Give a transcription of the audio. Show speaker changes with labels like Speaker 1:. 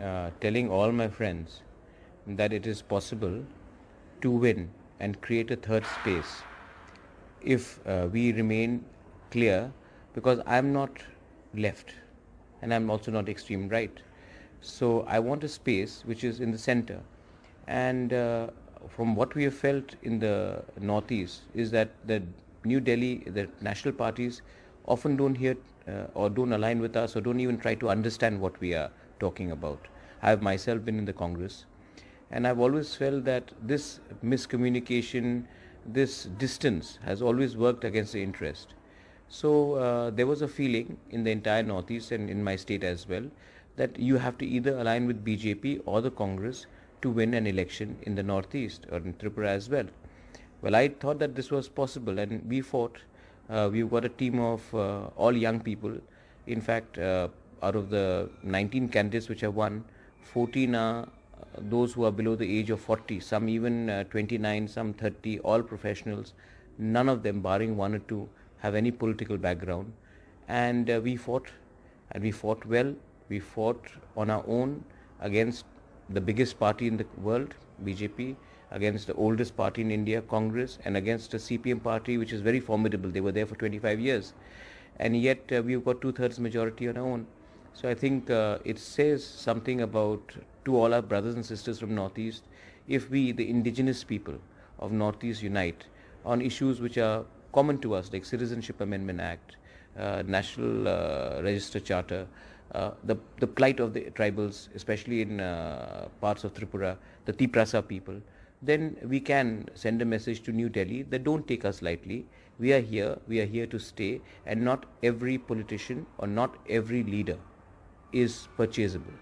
Speaker 1: Uh, telling all my friends that it is possible to win and create a third space if uh, we remain clear because I'm not left and I'm also not extreme right. So I want a space which is in the center. And uh, from what we have felt in the Northeast is that the New Delhi, the national parties often don't hear uh, or don't align with us or don't even try to understand what we are talking about. I have myself been in the Congress, and I've always felt that this miscommunication, this distance, has always worked against the interest. So uh, there was a feeling in the entire Northeast and in my state as well that you have to either align with BJP or the Congress to win an election in the Northeast or in Tripura as well. Well, I thought that this was possible, and we fought. Uh, we've got a team of uh, all young people. In fact, uh, out of the 19 candidates which have won, 14 are uh, those who are below the age of 40, some even uh, 29, some 30, all professionals. None of them, barring one or two, have any political background. And uh, we fought, and we fought well. We fought on our own against the biggest party in the world, BJP, against the oldest party in India, Congress, and against the CPM party, which is very formidable. They were there for 25 years. And yet, uh, we've got two thirds majority on our own. So I think uh, it says something about to all our brothers and sisters from Northeast, if we, the indigenous people of Northeast, unite on issues which are common to us, like Citizenship Amendment Act, uh, National uh, Register Charter, uh, the, the plight of the tribals, especially in uh, parts of Tripura, the Tiprasa people, then we can send a message to New Delhi that don't take us lightly. We are here, we are here to stay, and not every politician or not every leader is purchasable.